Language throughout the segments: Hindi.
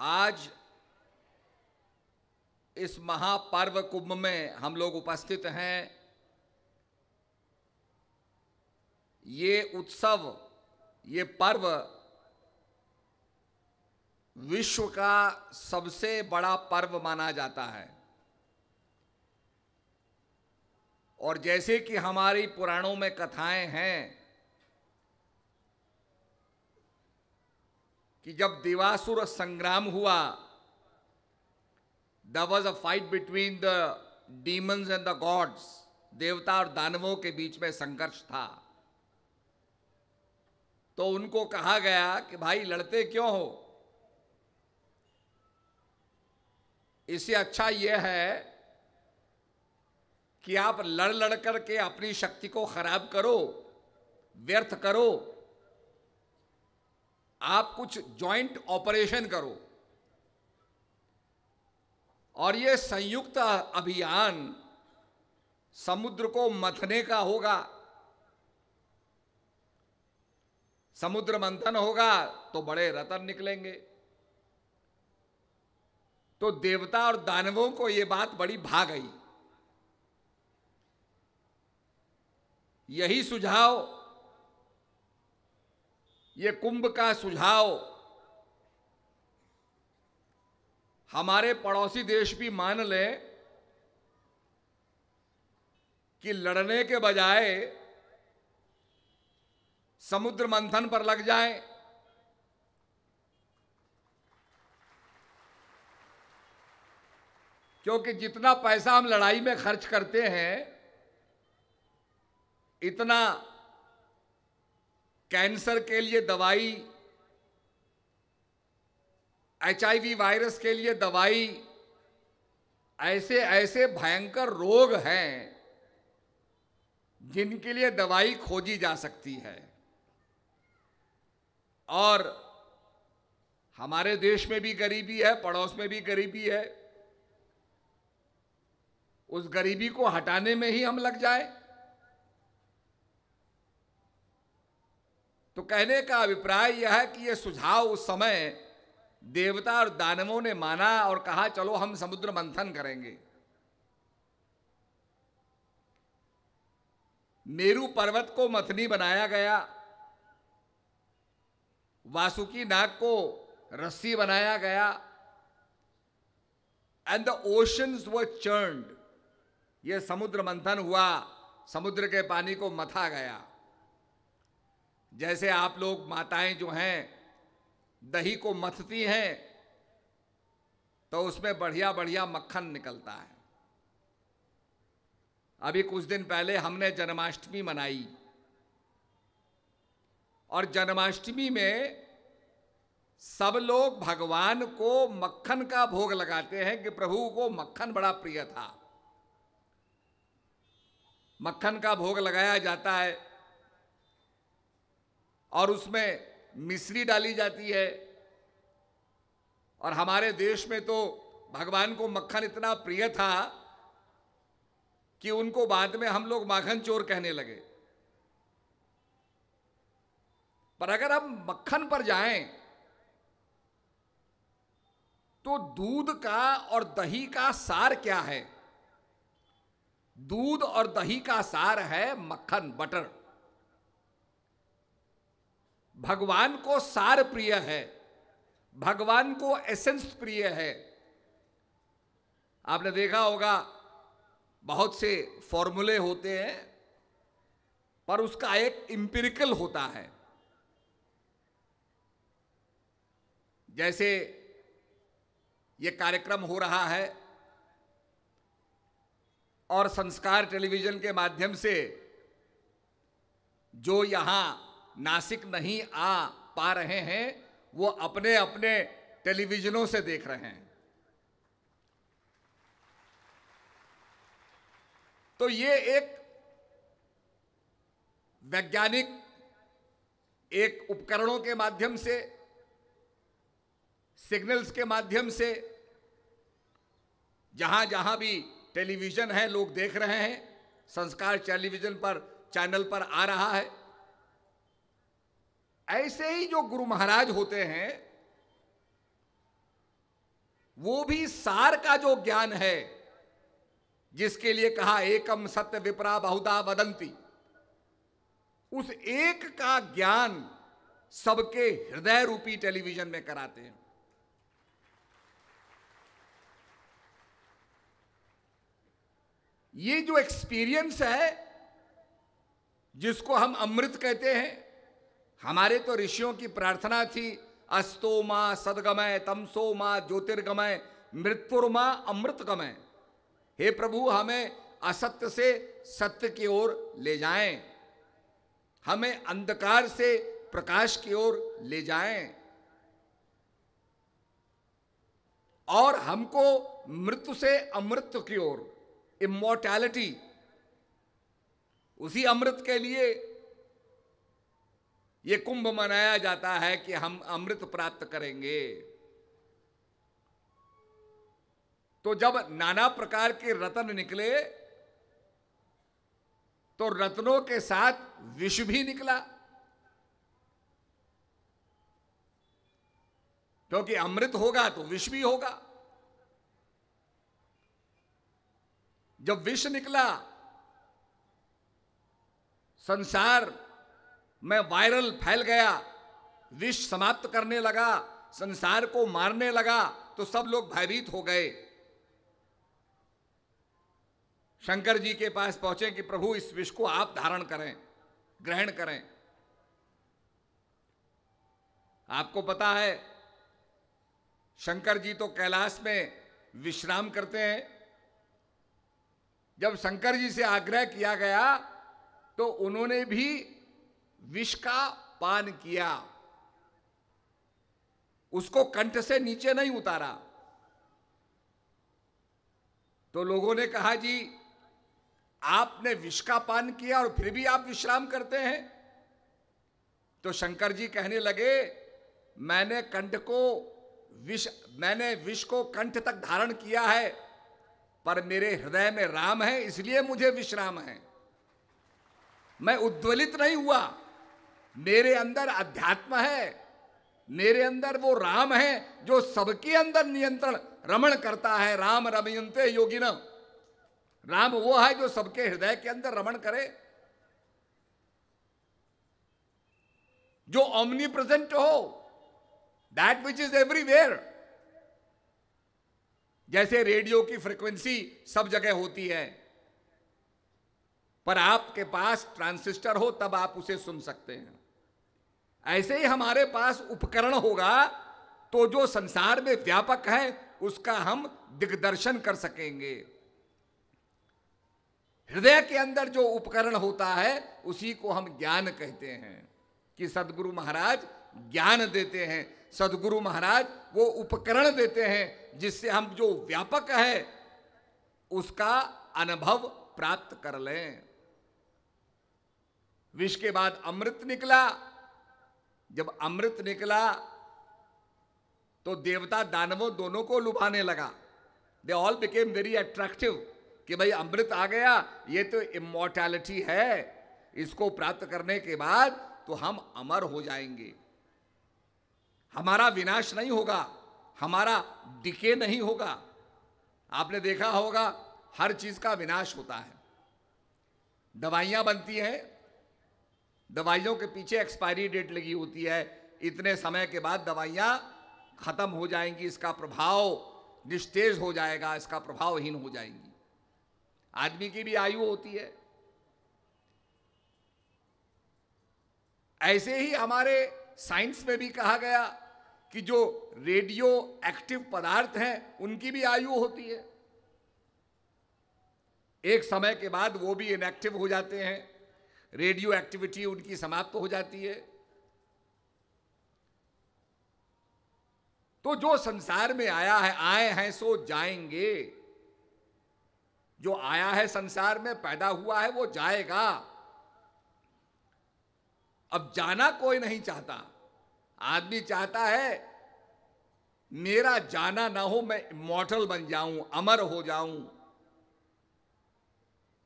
आज इस महापर्व कुंभ में हम लोग उपस्थित हैं ये उत्सव ये पर्व विश्व का सबसे बड़ा पर्व माना जाता है और जैसे कि हमारी पुराणों में कथाएं हैं कि जब देवासुर संग्राम हुआ there was a fight between the demons and the gods देवता और दानवों के बीच में संघर्ष था तो उनको कहा गया कि भाई लड़ते क्यों हो इससे अच्छा यह है कि आप लड़ लड़ करके अपनी शक्ति को खराब करो व्यर्थ करो आप कुछ जॉइंट ऑपरेशन करो और ये संयुक्त अभियान समुद्र को मथने का होगा समुद्र मंथन होगा तो बड़े रतन निकलेंगे तो देवता और दानवों को यह बात बड़ी भा गई यही सुझाव ये कुंभ का सुझाव हमारे पड़ोसी देश भी मान लें कि लड़ने के बजाय समुद्र मंथन पर लग जाए क्योंकि जितना पैसा हम लड़ाई में खर्च करते हैं इतना कैंसर के लिए दवाई एच वायरस के लिए दवाई ऐसे ऐसे भयंकर रोग हैं जिनके लिए दवाई खोजी जा सकती है और हमारे देश में भी गरीबी है पड़ोस में भी गरीबी है उस गरीबी को हटाने में ही हम लग जाए तो कहने का अभिप्राय यह है कि यह सुझाव उस समय देवता और दानवों ने माना और कहा चलो हम समुद्र मंथन करेंगे मेरू पर्वत को मथनी बनाया गया वासुकी नाग को रस्सी बनाया गया एंड द ओशंस व चर्ड यह समुद्र मंथन हुआ समुद्र के पानी को मथा गया जैसे आप लोग माताएं जो हैं दही को मथती हैं तो उसमें बढ़िया बढ़िया मक्खन निकलता है अभी कुछ दिन पहले हमने जन्माष्टमी मनाई और जन्माष्टमी में सब लोग भगवान को मक्खन का भोग लगाते हैं कि प्रभु को मक्खन बड़ा प्रिय था मक्खन का भोग लगाया जाता है और उसमें मिश्री डाली जाती है और हमारे देश में तो भगवान को मक्खन इतना प्रिय था कि उनको बाद में हम लोग माखन चोर कहने लगे पर अगर हम मक्खन पर जाएं तो दूध का और दही का सार क्या है दूध और दही का सार है मक्खन बटर भगवान को सार प्रिय है भगवान को एसेंस प्रिय है आपने देखा होगा बहुत से फॉर्मूले होते हैं पर उसका एक इंपेरिकल होता है जैसे ये कार्यक्रम हो रहा है और संस्कार टेलीविजन के माध्यम से जो यहां नासिक नहीं आ पा रहे हैं वो अपने अपने टेलीविजनों से देख रहे हैं तो ये एक वैज्ञानिक एक उपकरणों के माध्यम से सिग्नल्स के माध्यम से जहां जहां भी टेलीविजन है लोग देख रहे हैं संस्कार टेलीविजन पर चैनल पर आ रहा है ऐसे ही जो गुरु महाराज होते हैं वो भी सार का जो ज्ञान है जिसके लिए कहा एकम सत्य विपरा बहुता वदंती उस एक का ज्ञान सबके हृदय रूपी टेलीविजन में कराते हैं ये जो एक्सपीरियंस है जिसको हम अमृत कहते हैं हमारे तो ऋषियों की प्रार्थना थी अस्तो माँ सदगमय तमसो माँ ज्योतिर्गमय मृत्युर्मा गमय हे प्रभु हमें असत्य से सत्य की ओर ले जाएं हमें अंधकार से प्रकाश की ओर ले जाएं और हमको मृत्यु से अमृत की ओर इमोटैलिटी उसी अमृत के लिए ये कुंभ मनाया जाता है कि हम अमृत प्राप्त करेंगे तो जब नाना प्रकार के रतन निकले तो रत्नों के साथ विष भी निकला क्योंकि अमृत होगा तो विष भी होगा जब विष निकला संसार मैं वायरल फैल गया विष समाप्त करने लगा संसार को मारने लगा तो सब लोग भयभीत हो गए शंकर जी के पास पहुंचे कि प्रभु इस विष को आप धारण करें ग्रहण करें आपको पता है शंकर जी तो कैलाश में विश्राम करते हैं जब शंकर जी से आग्रह किया गया तो उन्होंने भी विष का पान किया उसको कंठ से नीचे नहीं उतारा तो लोगों ने कहा जी आपने विष का पान किया और फिर भी आप विश्राम करते हैं तो शंकर जी कहने लगे मैंने कंठ को विष मैंने विष को कंठ तक धारण किया है पर मेरे हृदय में राम है इसलिए मुझे विश्राम है मैं उद्वलित नहीं हुआ मेरे अंदर अध्यात्म है मेरे अंदर वो राम है जो सबके अंदर नियंत्रण रमण करता है राम रमयंते योगी राम वो है जो सबके हृदय के अंदर रमण करे जो ओमनी प्रेजेंट हो दैट विच इज एवरीवेयर जैसे रेडियो की फ्रीक्वेंसी सब जगह होती है पर आपके पास ट्रांसिस्टर हो तब आप उसे सुन सकते हैं ऐसे ही हमारे पास उपकरण होगा तो जो संसार में व्यापक है उसका हम दिग्दर्शन कर सकेंगे हृदय के अंदर जो उपकरण होता है उसी को हम ज्ञान कहते हैं कि सदगुरु महाराज ज्ञान देते हैं सदगुरु महाराज वो उपकरण देते हैं जिससे हम जो व्यापक है उसका अनुभव प्राप्त कर लें विष के बाद अमृत निकला जब अमृत निकला तो देवता दानवों दोनों को लुभाने लगा they all became very attractive कि भाई अमृत आ गया ये तो इमोर्टैलिटी है इसको प्राप्त करने के बाद तो हम अमर हो जाएंगे हमारा विनाश नहीं होगा हमारा डिके नहीं होगा आपने देखा होगा हर चीज का विनाश होता है दवाइयां बनती हैं दवाइयों के पीछे एक्सपायरी डेट लगी होती है इतने समय के बाद दवाइयाँ ख़त्म हो जाएंगी इसका प्रभाव निस्तेज हो जाएगा इसका प्रभावहीन हो जाएंगी आदमी की भी आयु होती है ऐसे ही हमारे साइंस में भी कहा गया कि जो रेडियो एक्टिव पदार्थ हैं उनकी भी आयु होती है एक समय के बाद वो भी इनएक्टिव हो जाते हैं रेडियो एक्टिविटी उनकी समाप्त हो जाती है तो जो संसार में आया है आए हैं सो जाएंगे जो आया है संसार में पैदा हुआ है वो जाएगा अब जाना कोई नहीं चाहता आदमी चाहता है मेरा जाना ना हो मैं मॉटल बन जाऊं अमर हो जाऊं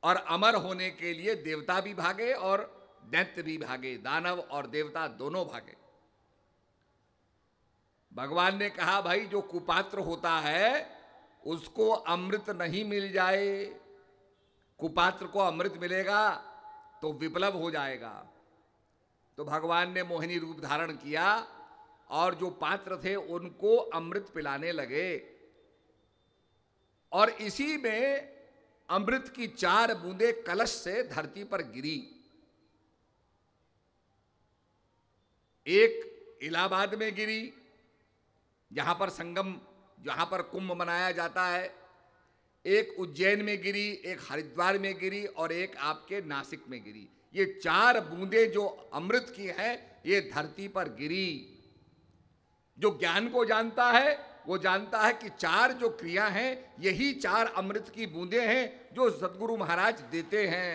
और अमर होने के लिए देवता भी भागे और दैत्य भी भागे दानव और देवता दोनों भागे भगवान ने कहा भाई जो कुपात्र होता है उसको अमृत नहीं मिल जाए कुपात्र को अमृत मिलेगा तो विप्लव हो जाएगा तो भगवान ने मोहिनी रूप धारण किया और जो पात्र थे उनको अमृत पिलाने लगे और इसी में अमृत की चार बूंदे कलश से धरती पर गिरी एक इलाहाबाद में गिरी जहां पर संगम जहां पर कुंभ मनाया जाता है एक उज्जैन में गिरी एक हरिद्वार में गिरी और एक आपके नासिक में गिरी ये चार बूंदे जो अमृत की हैं ये धरती पर गिरी जो ज्ञान को जानता है वो जानता है कि चार जो क्रिया हैं यही चार अमृत की बूंदें हैं जो सदगुरु महाराज देते हैं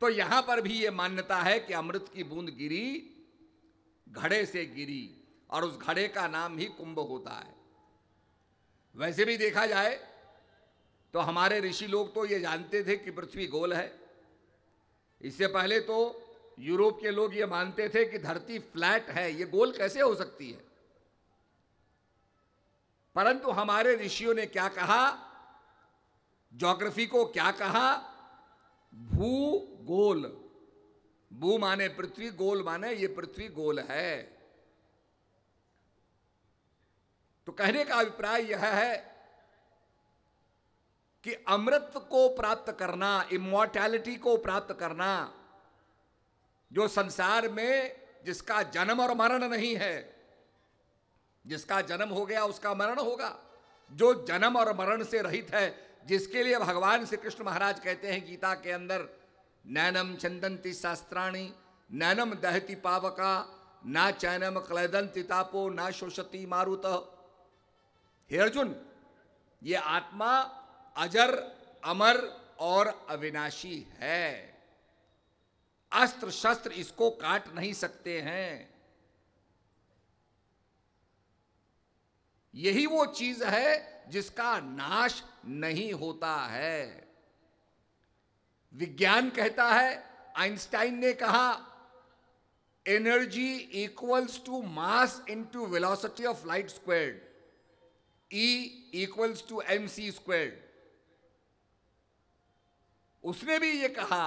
तो यहां पर भी ये मान्यता है कि अमृत की बूंद गिरी घड़े से गिरी और उस घड़े का नाम ही कुंभ होता है वैसे भी देखा जाए तो हमारे ऋषि लोग तो ये जानते थे कि पृथ्वी गोल है इससे पहले तो यूरोप के लोग ये मानते थे कि धरती फ्लैट है ये गोल कैसे हो सकती है परंतु हमारे ऋषियों ने क्या कहा ज्योग्राफी को क्या कहा भू गोल भू माने पृथ्वी गोल माने ये पृथ्वी गोल है तो कहने का अभिप्राय यह है कि अमृत को प्राप्त करना इमोर्टैलिटी को प्राप्त करना जो संसार में जिसका जन्म और मरण नहीं है जिसका जन्म हो गया उसका मरण होगा जो जन्म और मरण से रहित है जिसके लिए भगवान श्री कृष्ण महाराज कहते हैं गीता के अंदर नैनम चंदंती शास्त्राणी नैनम दहती पावका ना चैनम क्लैदंती तापो ना शोषती मारुत हे अर्जुन ये आत्मा अजर अमर और अविनाशी है अस्त्र शस्त्र इसको काट नहीं सकते हैं यही वो चीज है जिसका नाश नहीं होता है विज्ञान कहता है आइंस्टाइन ने कहा energy equals to mass into velocity of light squared E e equals to M C squared उसने भी ये कहा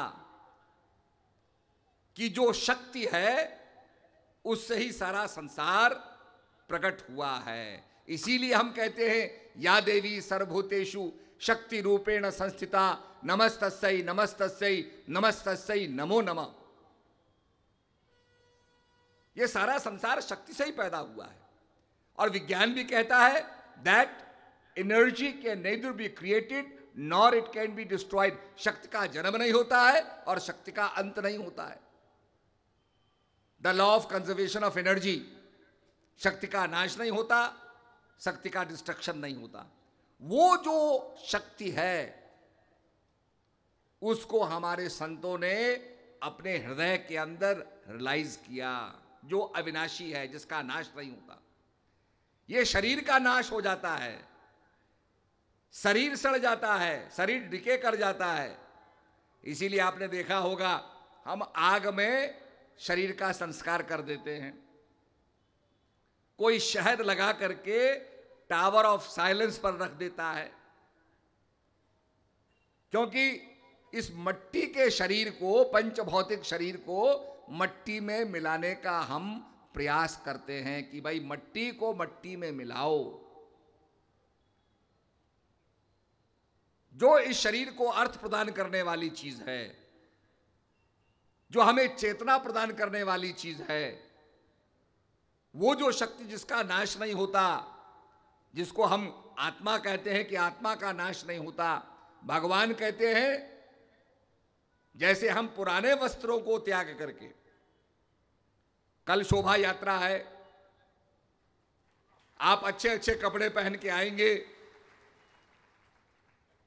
कि जो शक्ति है उससे ही सारा संसार प्रकट हुआ है इसीलिए हम कहते हैं या देवी सर्वभूतेषु शक्ति रूपेण संस्थिता नमस्त नमस्त नमस्त नमो नमः ये सारा संसार शक्ति से ही पैदा हुआ है और विज्ञान भी कहता है that energy can neither be created nor it can be destroyed शक्ति का जन्म नहीं होता है और शक्ति का अंत नहीं होता है the law of conservation of energy शक्ति का नाश नहीं होता शक्ति का डिस्ट्रक्शन नहीं होता वो जो शक्ति है उसको हमारे संतों ने अपने हृदय के अंदर रिलाइज किया जो अविनाशी है जिसका नाश नहीं होता ये शरीर का नाश हो जाता है शरीर सड़ जाता है शरीर डिके कर जाता है इसीलिए आपने देखा होगा हम आग में शरीर का संस्कार कर देते हैं कोई शहद लगा करके टावर ऑफ साइलेंस पर रख देता है क्योंकि इस मट्टी के शरीर को पंचभौतिक शरीर को मट्टी में मिलाने का हम प्रयास करते हैं कि भाई मट्टी को मट्टी में मिलाओ जो इस शरीर को अर्थ प्रदान करने वाली चीज है जो हमें चेतना प्रदान करने वाली चीज है वो जो शक्ति जिसका नाश नहीं होता जिसको हम आत्मा कहते हैं कि आत्मा का नाश नहीं होता भगवान कहते हैं जैसे हम पुराने वस्त्रों को त्याग करके कल शोभा यात्रा है आप अच्छे अच्छे कपड़े पहन के आएंगे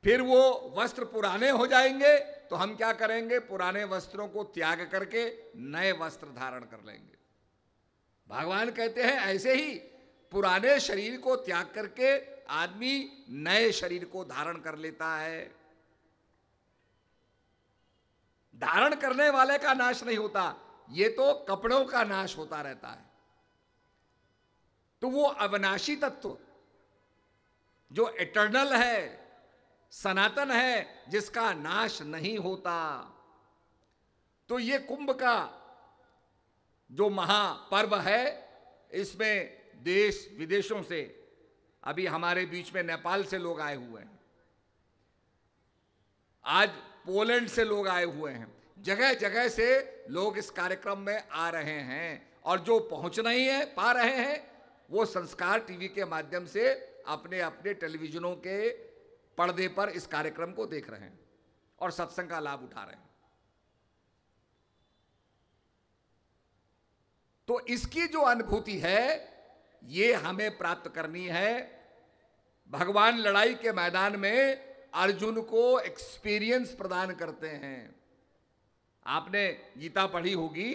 फिर वो वस्त्र पुराने हो जाएंगे तो हम क्या करेंगे पुराने वस्त्रों को त्याग करके नए वस्त्र धारण कर लेंगे भगवान कहते हैं ऐसे ही पुराने शरीर को त्याग करके आदमी नए शरीर को धारण कर लेता है धारण करने वाले का नाश नहीं होता ये तो कपड़ों का नाश होता रहता है तो वो अविनाशी तत्व जो इटर्नल है सनातन है जिसका नाश नहीं होता तो ये कुंभ का जो महापर्व है इसमें देश विदेशों से अभी हमारे बीच में नेपाल से लोग आए हुए हैं आज पोलैंड से लोग आए हुए हैं जगह जगह से लोग इस कार्यक्रम में आ रहे हैं और जो पहुंच नहीं है पा रहे हैं वो संस्कार टीवी के माध्यम से अपने अपने टेलीविजनों के पर्दे पर इस कार्यक्रम को देख रहे हैं और सत्संग का लाभ उठा रहे हैं तो इसकी जो अनुभूति है ये हमें प्राप्त करनी है भगवान लड़ाई के मैदान में अर्जुन को एक्सपीरियंस प्रदान करते हैं आपने गीता पढ़ी होगी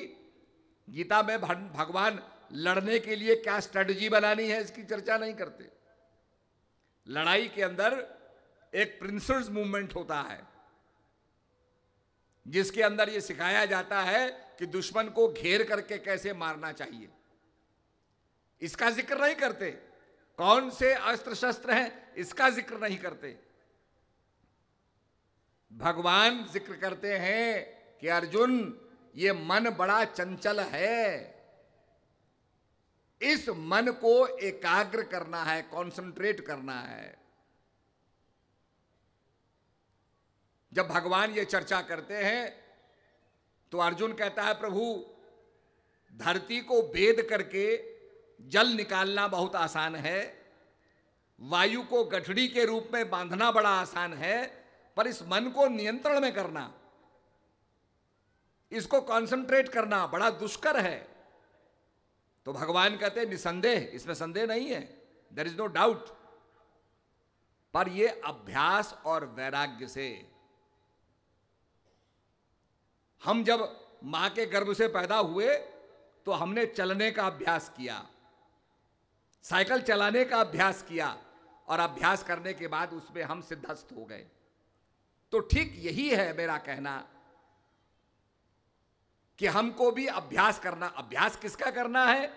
गीता में भगवान लड़ने के लिए क्या स्ट्रेटजी बनानी है इसकी चर्चा नहीं करते लड़ाई के अंदर एक प्रिंसर्स मूवमेंट होता है जिसके अंदर यह सिखाया जाता है कि दुश्मन को घेर करके कैसे मारना चाहिए इसका जिक्र नहीं करते कौन से अस्त्र शस्त्र हैं इसका जिक्र नहीं करते भगवान जिक्र करते हैं कि अर्जुन ये मन बड़ा चंचल है इस मन को एकाग्र करना है कंसंट्रेट करना है जब भगवान ये चर्चा करते हैं तो अर्जुन कहता है प्रभु धरती को वेद करके जल निकालना बहुत आसान है वायु को गठड़ी के रूप में बांधना बड़ा आसान है पर इस मन को नियंत्रण में करना इसको कंसंट्रेट करना बड़ा दुष्कर है तो भगवान कहते निसंदेह इसमें संदेह नहीं है देर इज नो डाउट पर यह अभ्यास और वैराग्य से हम जब माँ के गर्भ से पैदा हुए तो हमने चलने का अभ्यास किया साइकिल चलाने का अभ्यास किया और अभ्यास करने के बाद उसमें हम सिद्धस्त हो गए तो ठीक यही है मेरा कहना कि हमको भी अभ्यास करना अभ्यास किसका करना है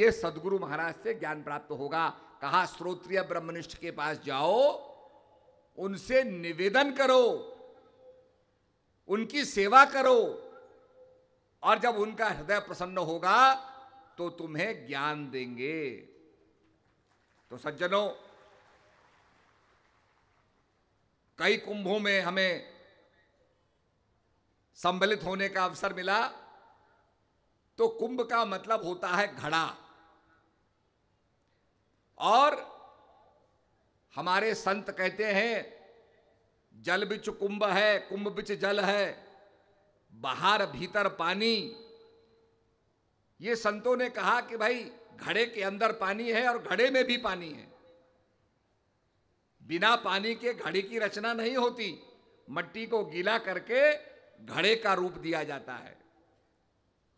यह सदगुरु महाराज से ज्ञान प्राप्त होगा कहा श्रोत्रिय ब्रह्मनिष्ठ के पास जाओ उनसे निवेदन करो उनकी सेवा करो और जब उनका हृदय प्रसन्न होगा तो तुम्हें ज्ञान देंगे तो सज्जनों कई कुंभों में हमें सम्मिलित होने का अवसर मिला तो कुंभ का मतलब होता है घड़ा और हमारे संत कहते हैं जल बिच कुंभ है कुंभ बिच जल है बाहर भीतर पानी ये संतों ने कहा कि भाई घड़े के अंदर पानी है और घड़े में भी पानी है बिना पानी के घड़े की रचना नहीं होती मट्टी को गीला करके घड़े का रूप दिया जाता है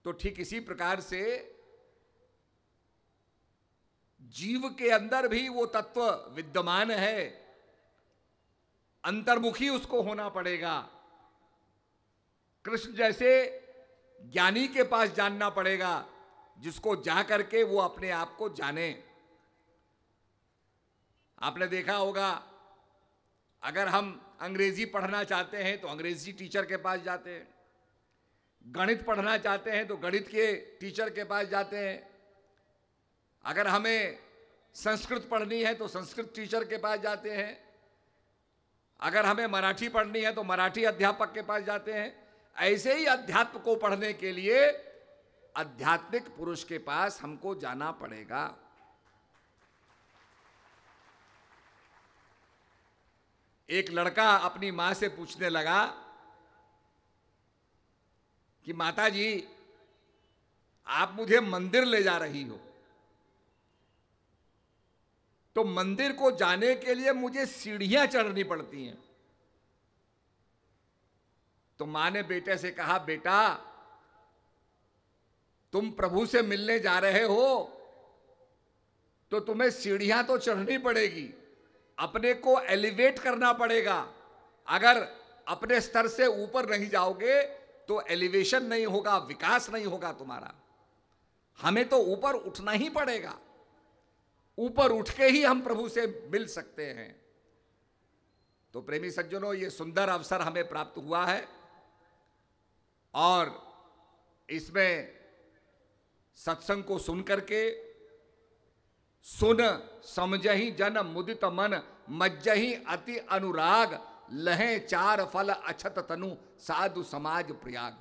तो ठीक इसी प्रकार से जीव के अंदर भी वो तत्व विद्यमान है अंतर्मुखी उसको होना पड़ेगा कृष्ण जैसे ज्ञानी के पास जानना पड़ेगा जिसको जा करके वो अपने आप को जाने आपने देखा होगा अगर हम अंग्रेजी पढ़ना चाहते हैं तो अंग्रेजी टीचर के पास जाते हैं गणित पढ़ना चाहते हैं तो गणित के टीचर के पास जाते हैं अगर हमें संस्कृत पढ़नी है तो संस्कृत टीचर के पास जाते हैं अगर हमें मराठी पढ़नी है तो मराठी अध्यापक के पास जाते हैं ऐसे ही अध्यात्म को पढ़ने के लिए आध्यात्मिक पुरुष के पास हमको जाना पड़ेगा एक लड़का अपनी मां से पूछने लगा कि माता जी आप मुझे मंदिर ले जा रही हो तो मंदिर को जाने के लिए मुझे सीढ़ियां चढ़नी पड़ती हैं तो मां ने बेटे से कहा बेटा तुम प्रभु से मिलने जा रहे हो तो तुम्हें सीढ़ियां तो चढ़नी पड़ेगी अपने को एलिवेट करना पड़ेगा अगर अपने स्तर से ऊपर नहीं जाओगे तो एलिवेशन नहीं होगा विकास नहीं होगा तुम्हारा हमें तो ऊपर उठना ही पड़ेगा ऊपर उठ के ही हम प्रभु से मिल सकते हैं तो प्रेमी सज्जनों ये सुंदर अवसर हमें प्राप्त हुआ है और इसमें सत्संग को सुन करके सुन समझही जन मुदित मन मज्जही अति अनुराग लहे चार फल अछत तनु साधु समाज प्रयाग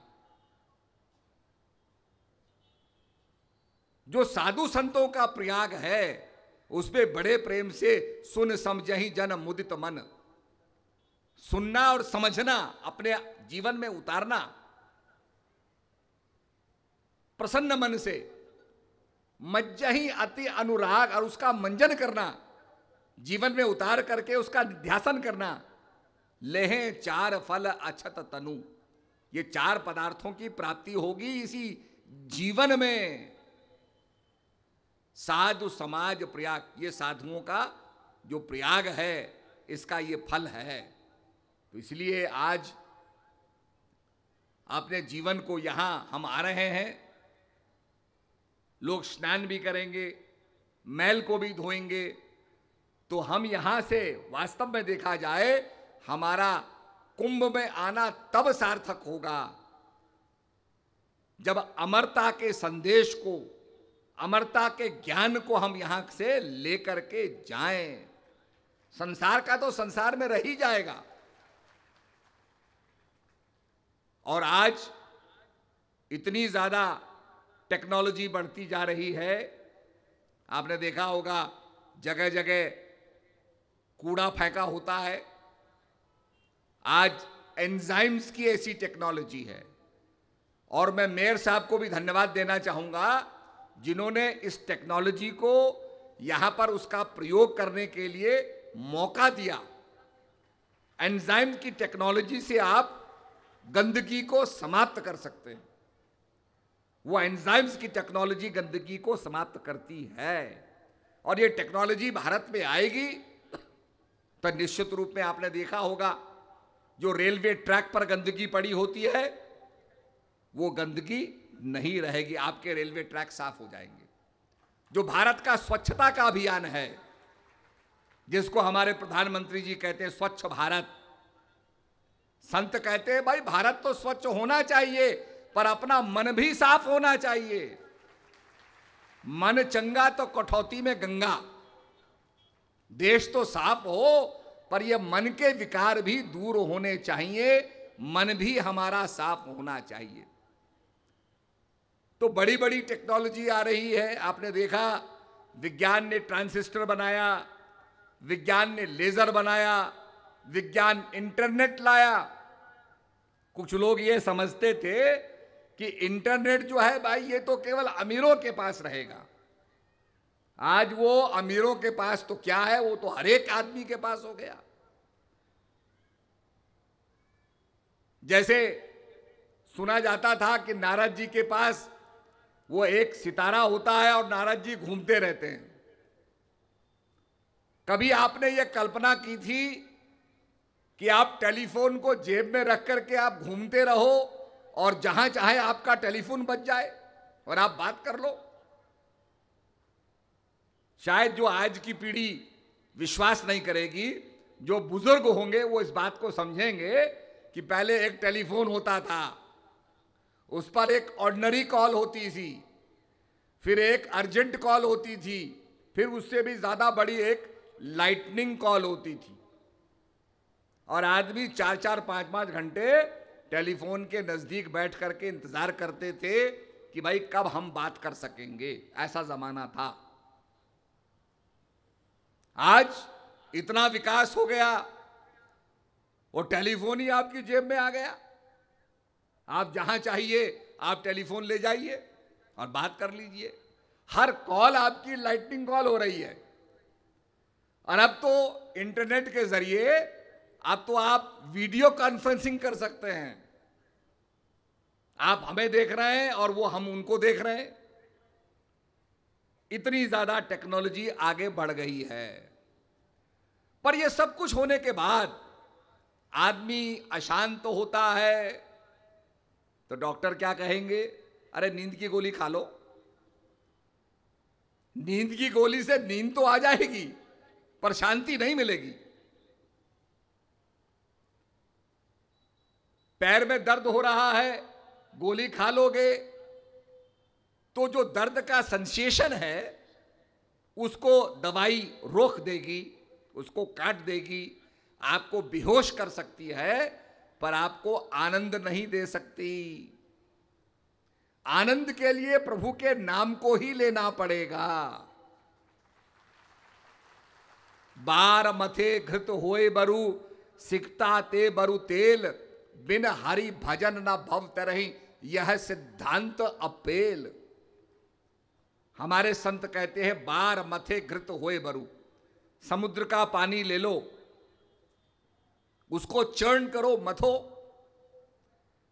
जो साधु संतों का प्रयाग है उसमें बड़े प्रेम से सुन समझ ही जन मुदित मन सुनना और समझना अपने जीवन में उतारना प्रसन्न मन से मज्ज ही अति अनुराग और उसका मंजन करना जीवन में उतार करके उसका ध्यासन करना लेहें चार फल अछत तनु ये चार पदार्थों की प्राप्ति होगी इसी जीवन में साधु समाज प्रयाग ये साधुओं का जो प्रयाग है इसका ये फल है तो इसलिए आज अपने जीवन को यहाँ हम आ रहे हैं लोग स्नान भी करेंगे मैल को भी धोएंगे तो हम यहाँ से वास्तव में देखा जाए हमारा कुंभ में आना तब सार्थक होगा जब अमरता के संदेश को अमरता के ज्ञान को हम यहां से लेकर के जाएं संसार का तो संसार में रह ही जाएगा और आज इतनी ज्यादा टेक्नोलॉजी बढ़ती जा रही है आपने देखा होगा जगह जगह कूड़ा फेंका होता है आज एंजाइम्स की ऐसी टेक्नोलॉजी है और मैं मेयर साहब को भी धन्यवाद देना चाहूंगा जिन्होंने इस टेक्नोलॉजी को यहां पर उसका प्रयोग करने के लिए मौका दिया एंजाइम की टेक्नोलॉजी से आप गंदगी को समाप्त कर सकते हैं वो एंजाइम्स की टेक्नोलॉजी गंदगी को समाप्त करती है और ये टेक्नोलॉजी भारत में आएगी तो निश्चित रूप में आपने देखा होगा जो रेलवे ट्रैक पर गंदगी पड़ी होती है वो गंदगी नहीं रहेगी आपके रेलवे ट्रैक साफ हो जाएंगे जो भारत का स्वच्छता का अभियान है जिसको हमारे प्रधानमंत्री जी कहते हैं स्वच्छ भारत संत कहते हैं भाई भारत तो स्वच्छ होना चाहिए पर अपना मन भी साफ होना चाहिए मन चंगा तो कठौती में गंगा देश तो साफ हो पर यह मन के विकार भी दूर होने चाहिए मन भी हमारा साफ होना चाहिए तो बड़ी बड़ी टेक्नोलॉजी आ रही है आपने देखा विज्ञान ने ट्रांसिस्टर बनाया विज्ञान ने लेजर बनाया विज्ञान इंटरनेट लाया कुछ लोग ये समझते थे कि इंटरनेट जो है भाई ये तो केवल अमीरों के पास रहेगा आज वो अमीरों के पास तो क्या है वो तो हरेक आदमी के पास हो गया जैसे सुना जाता था कि नारद जी के पास वो एक सितारा होता है और नारद जी घूमते रहते हैं कभी आपने ये कल्पना की थी कि आप टेलीफोन को जेब में रख करके आप घूमते रहो और जहां चाहे आपका टेलीफोन बच जाए और आप बात कर लो शायद जो आज की पीढ़ी विश्वास नहीं करेगी जो बुजुर्ग होंगे वो इस बात को समझेंगे कि पहले एक टेलीफोन होता था उस पर एक ऑर्डनरी कॉल होती थी फिर एक अर्जेंट कॉल होती थी फिर उससे भी ज़्यादा बड़ी एक लाइटनिंग कॉल होती थी और आदमी चार चार पांच पांच घंटे टेलीफोन के नज़दीक बैठ करके इंतज़ार करते थे कि भाई कब हम बात कर सकेंगे ऐसा ज़माना था आज इतना विकास हो गया वो टेलीफोन ही आपकी जेब में आ गया आप जहां चाहिए आप टेलीफोन ले जाइए और बात कर लीजिए हर कॉल आपकी लाइटनिंग कॉल हो रही है और अब तो इंटरनेट के जरिए अब तो आप वीडियो कॉन्फ्रेंसिंग कर सकते हैं आप हमें देख रहे हैं और वो हम उनको देख रहे हैं इतनी ज्यादा टेक्नोलॉजी आगे बढ़ गई है पर ये सब कुछ होने के बाद आदमी अशांत तो होता है तो डॉक्टर क्या कहेंगे अरे नींद की गोली खा लो नींद की गोली से नींद तो आ जाएगी पर शांति नहीं मिलेगी पैर में दर्द हो रहा है गोली खा लोगे तो जो दर्द का सेंसेशन है उसको दवाई रोक देगी उसको काट देगी आपको बेहोश कर सकती है पर आपको आनंद नहीं दे सकती आनंद के लिए प्रभु के नाम को ही लेना पड़ेगा बार मथे घृत होए बरु सिकता ते बरु तेल बिन हरि भजन न भव रही यह सिद्धांत अपेल हमारे संत कहते हैं बार मथे घृत होए बरु समुद्र का पानी ले लो उसको चर्ण करो मथो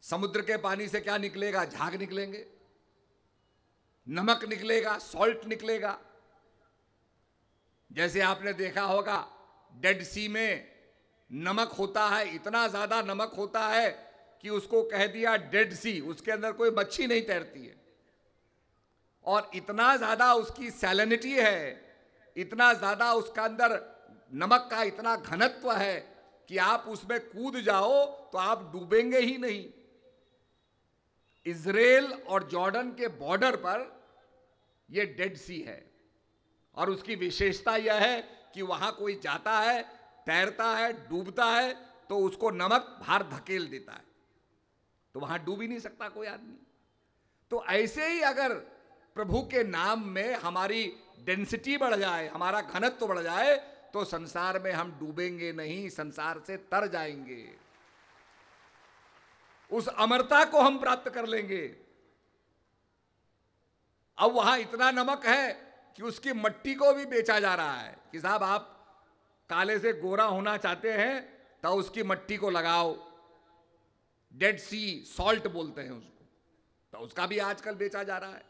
समुद्र के पानी से क्या निकलेगा झाग निकलेंगे नमक निकलेगा सॉल्ट निकलेगा जैसे आपने देखा होगा डेड सी में नमक होता है इतना ज़्यादा नमक होता है कि उसको कह दिया डेड सी उसके अंदर कोई मच्छी नहीं तैरती है और इतना ज़्यादा उसकी सैलिनिटी है इतना ज़्यादा उसका अंदर नमक का इतना घनत्व है कि आप उसमें कूद जाओ तो आप डूबेंगे ही नहीं इसराइल और जॉर्डन के बॉर्डर पर यह डेड सी है और उसकी विशेषता यह है कि वहां कोई जाता है तैरता है डूबता है तो उसको नमक भार धकेल देता है तो वहां डूब ही नहीं सकता कोई आदमी तो ऐसे ही अगर प्रभु के नाम में हमारी डेंसिटी बढ़ जाए हमारा घनत्व तो बढ़ जाए तो संसार में हम डूबेंगे नहीं संसार से तर जाएंगे उस अमरता को हम प्राप्त कर लेंगे अब वहां इतना नमक है कि उसकी मट्टी को भी बेचा जा रहा है कि साहब आप काले से गोरा होना चाहते हैं तो उसकी मट्टी को लगाओ डेड सी सॉल्ट बोलते हैं उसको तो उसका भी आजकल बेचा जा रहा है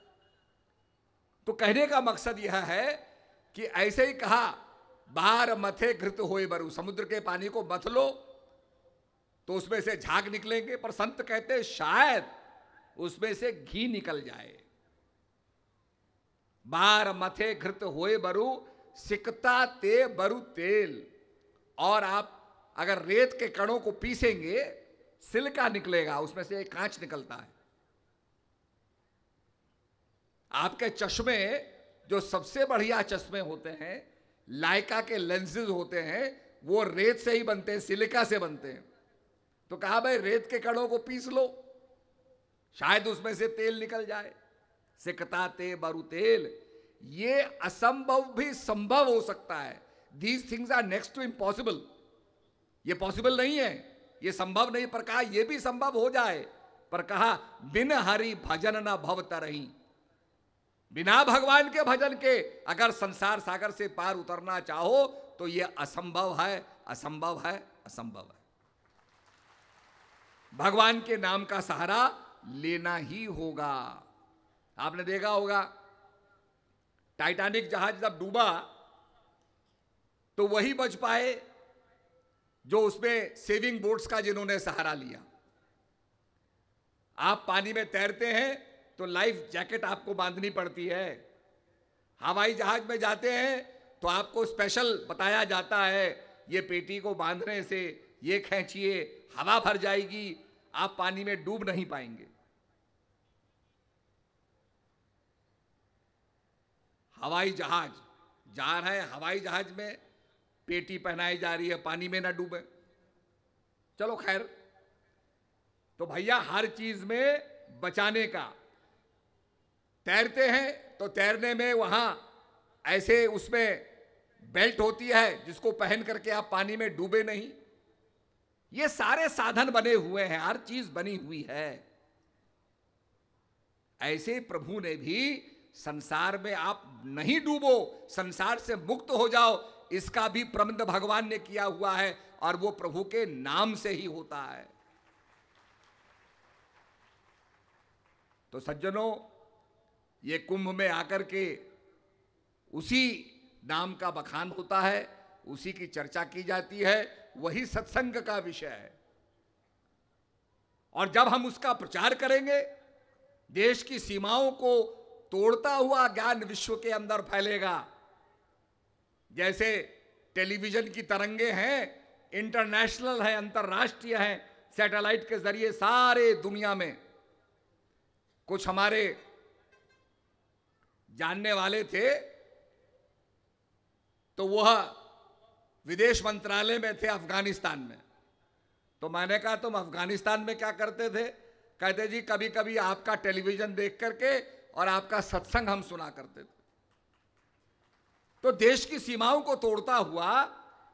तो कहने का मकसद यह है कि ऐसे ही कहा बाहर मथे घृत होए बरु समुद्र के पानी को मथ लो तो उसमें से झाग निकलेंगे पर संत कहते शायद उसमें से घी निकल जाए बार मथे घृत होए बरु सिकता ते बरु तेल और आप अगर रेत के कणों को पीसेंगे सिलका निकलेगा उसमें से एक कांच निकलता है आपके चश्मे जो सबसे बढ़िया चश्मे होते हैं लाइका के लेंसेज होते हैं वो रेत से ही बनते हैं सिलिका से बनते हैं तो कहा भाई रेत के कड़ों को पीस लो शायद उसमें से तेल निकल जाए सिकता ते बारू तेल ये असंभव भी संभव हो सकता है these things are next to impossible ये पॉसिबल नहीं है ये संभव नहीं पर कहा यह भी संभव हो जाए पर कहा बिन हरि भजन न भवत रही बिना भगवान के भजन के अगर संसार सागर से पार उतरना चाहो तो यह असंभव है असंभव है असंभव है भगवान के नाम का सहारा लेना ही होगा आपने देखा होगा टाइटैनिक जहाज जब डूबा तो वही बच पाए जो उसमें सेविंग बोट्स का जिन्होंने सहारा लिया आप पानी में तैरते हैं तो लाइफ जैकेट आपको बांधनी पड़ती है हवाई जहाज में जाते हैं तो आपको स्पेशल बताया जाता है ये पेटी को बांधने से ये खेचिए हवा भर जाएगी आप पानी में डूब नहीं पाएंगे हवाई जहाज जा रहा है हवाई जहाज में पेटी पहनाई जा रही है पानी में ना डूबे चलो खैर तो भैया हर चीज में बचाने का तैरते हैं तो तैरने में वहाँ ऐसे उसमें बेल्ट होती है जिसको पहन करके आप पानी में डूबे नहीं ये सारे साधन बने हुए हैं हर चीज बनी हुई है ऐसे प्रभु ने भी संसार में आप नहीं डूबो संसार से मुक्त हो जाओ इसका भी प्रबंध भगवान ने किया हुआ है और वो प्रभु के नाम से ही होता है तो सज्जनों ये कुंभ में आकर के उसी नाम का बखान होता है उसी की चर्चा की जाती है वही सत्संग का विषय है और जब हम उसका प्रचार करेंगे देश की सीमाओं को तोड़ता हुआ ज्ञान विश्व के अंदर फैलेगा जैसे टेलीविजन की तरंगे हैं इंटरनेशनल है अंतर्राष्ट्रीय है सैटेलाइट के जरिए सारे दुनिया में कुछ हमारे जानने वाले थे तो वह विदेश मंत्रालय में थे अफगानिस्तान में तो मैंने कहा तुम अफगानिस्तान में क्या करते थे कहते जी कभी कभी आपका टेलीविजन देख करके और आपका सत्संग हम सुना करते थे तो देश की सीमाओं को तोड़ता हुआ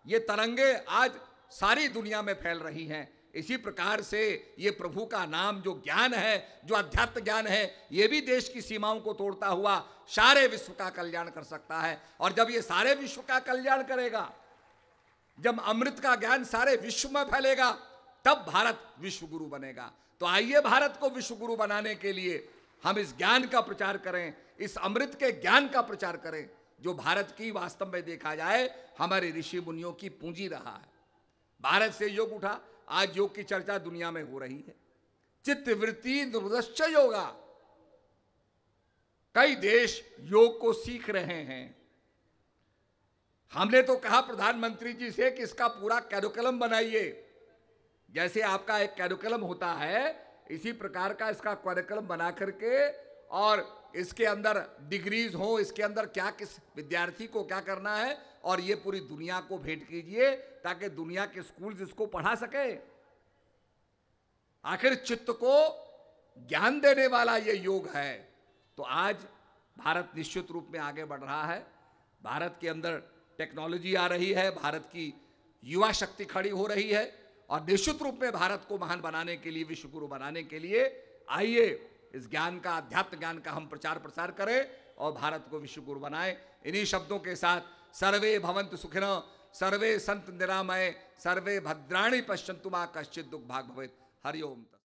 ये तरंगे आज सारी दुनिया में फैल रही हैं इसी प्रकार से ये प्रभु का नाम जो ज्ञान है जो अध्यात्म ज्ञान है ये भी देश की सीमाओं को तोड़ता हुआ सारे विश्व का कल्याण कर सकता है और जब ये सारे विश्व का कल्याण करेगा जब अमृत का ज्ञान सारे विश्व में फैलेगा तब भारत विश्व गुरु बनेगा तो आइए भारत को विश्व गुरु बनाने के लिए हम इस ज्ञान का प्रचार करें इस अमृत के ज्ञान का प्रचार करें जो भारत की वास्तव में देखा जाए हमारे ऋषि मुनियों की पूंजी रहा है भारत से योग उठा आज योग की चर्चा दुनिया में हो रही है चित्तवृत्ति दुर्दश्च योगा कई देश योग को सीख रहे हैं हमने तो कहा प्रधानमंत्री जी से कि इसका पूरा कैरिकुलम बनाइए जैसे आपका एक कैरिकुलम होता है इसी प्रकार का इसका कैरिकुलम बना करके और इसके अंदर डिग्रीज हो इसके अंदर क्या किस विद्यार्थी को क्या करना है और ये पूरी दुनिया को भेंट कीजिए ताकि दुनिया के स्कूल इसको पढ़ा सके आखिर चित्त को ज्ञान देने वाला ये योग है तो आज भारत निश्चित रूप में आगे बढ़ रहा है भारत के अंदर टेक्नोलॉजी आ रही है भारत की युवा शक्ति खड़ी हो रही है और निश्चित रूप में भारत को महान बनाने के लिए विश्वगुरु बनाने के लिए आइए इस ज्ञान का अध्यात्म ज्ञान का हम प्रचार प्रसार करें और भारत को विश्वगुरु बनाएं इन्हीं शब्दों के साथ सर्वे भवंतु सुखिन सर्वे संत निरामय सर्वे भद्राणी पश्यंतु माँ कश्चित दुख भाग भवित हरिओम